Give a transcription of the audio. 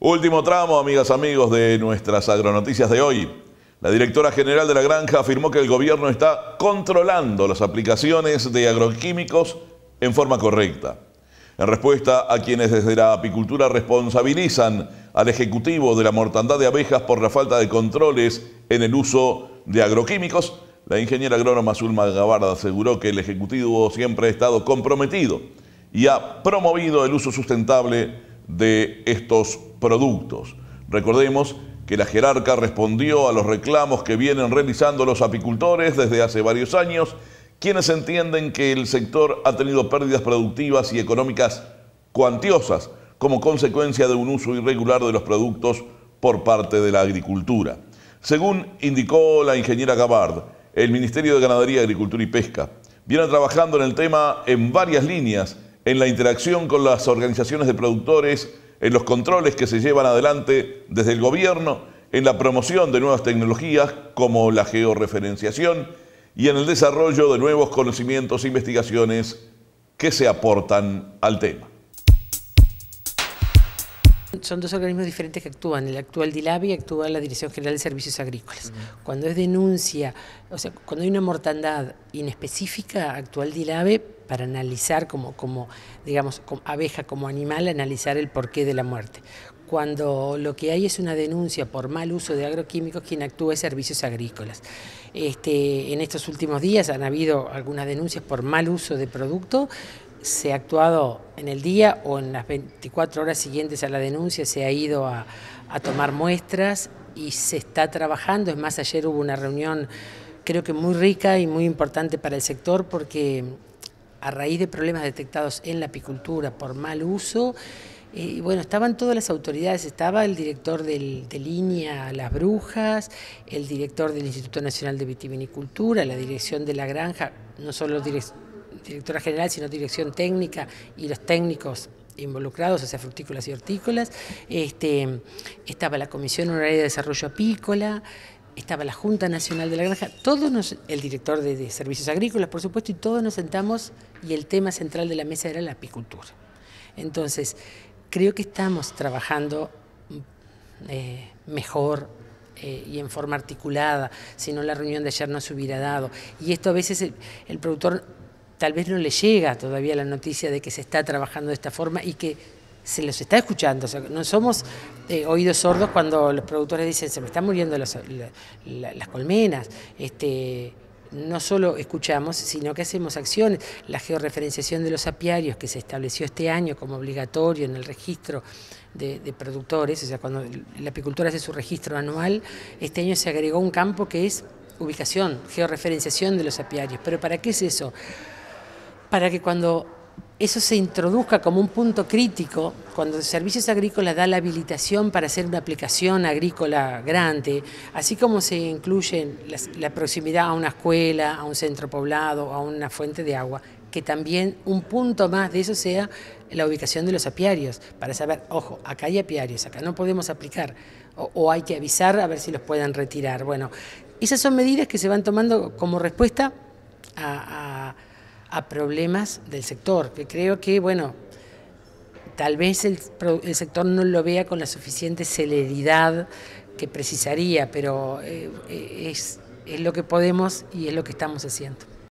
Último tramo, amigas, amigos, de nuestras agronoticias de hoy. La directora general de la granja afirmó que el gobierno está controlando las aplicaciones de agroquímicos en forma correcta. En respuesta a quienes desde la apicultura responsabilizan al Ejecutivo de la mortandad de abejas por la falta de controles en el uso de agroquímicos, la ingeniera agrónoma Zulma Gabarda aseguró que el Ejecutivo siempre ha estado comprometido y ha promovido el uso sustentable de estos productos. Recordemos que la jerarca respondió a los reclamos que vienen realizando los apicultores desde hace varios años, quienes entienden que el sector ha tenido pérdidas productivas y económicas cuantiosas como consecuencia de un uso irregular de los productos por parte de la agricultura. Según indicó la ingeniera Gabard, el Ministerio de Ganadería, Agricultura y Pesca viene trabajando en el tema en varias líneas en la interacción con las organizaciones de productores, en los controles que se llevan adelante desde el gobierno, en la promoción de nuevas tecnologías como la georreferenciación y en el desarrollo de nuevos conocimientos e investigaciones que se aportan al tema son dos organismos diferentes que actúan. El actual y actúa la Dirección General de Servicios Agrícolas. Cuando es denuncia, o sea, cuando hay una mortandad inespecífica, actual DILAVE, para analizar como, como digamos, abeja, como animal, analizar el porqué de la muerte. Cuando lo que hay es una denuncia por mal uso de agroquímicos, quien actúa es servicios agrícolas. Este, en estos últimos días han habido algunas denuncias por mal uso de producto se ha actuado en el día o en las 24 horas siguientes a la denuncia, se ha ido a, tomar muestras y se está trabajando. Es más, ayer hubo una reunión creo que muy rica y muy importante para el sector porque a raíz de problemas detectados en la apicultura por mal uso, eh, y bueno, estaban todas las autoridades, estaba el director de línea Las Brujas, el director del Instituto Nacional de Vitivinicultura, la dirección de la granja, no solo directores directora general, sino dirección técnica y los técnicos involucrados, o sea, frutícolas y hortícolas. Este, estaba la Comisión Honoraria de Desarrollo Apícola, estaba la Junta Nacional de la Granja, todos nos, el director de, Servicios Agrícolas, por supuesto, y todos nos sentamos y el tema central de la mesa era la apicultura. Entonces, creo que estamos trabajando mm, eh, mejor, eh, y en forma articulada, si no la reunión de ayer no se hubiera dado. Y esto a veces el productor tal vez no le llega todavía la noticia de que se está trabajando de esta forma y que se los está escuchando. no somos eh, oídos sordos cuando los productores dicen se me están muriendo las colmenas. Este, no solo escuchamos, sino que hacemos acciones. La georreferenciación de los apiarios que se estableció este año como obligatorio en el registro de, productores, o sea, cuando la apicultura hace su registro anual, este año se agregó un campo que es ubicación, georreferenciación de los apiarios. ¿Pero para qué es eso? para que cuando eso se introduzca como un punto crítico, cuando Servicios Agrícolas da la habilitación para hacer una aplicación agrícola grande, así como se incluye la proximidad a una escuela, a un centro poblado, a una fuente de agua, que también un punto más de eso sea la ubicación de los apiarios, para saber, ojo, acá hay apiarios, acá no podemos aplicar, o, hay que avisar a ver si los puedan retirar. Bueno, esas son medidas que se van tomando como respuesta a a problemas del sector, que creo que, bueno, tal vez el, sector no lo vea con la suficiente celeridad que precisaría, pero eh, eh, es lo que podemos y es lo que estamos haciendo.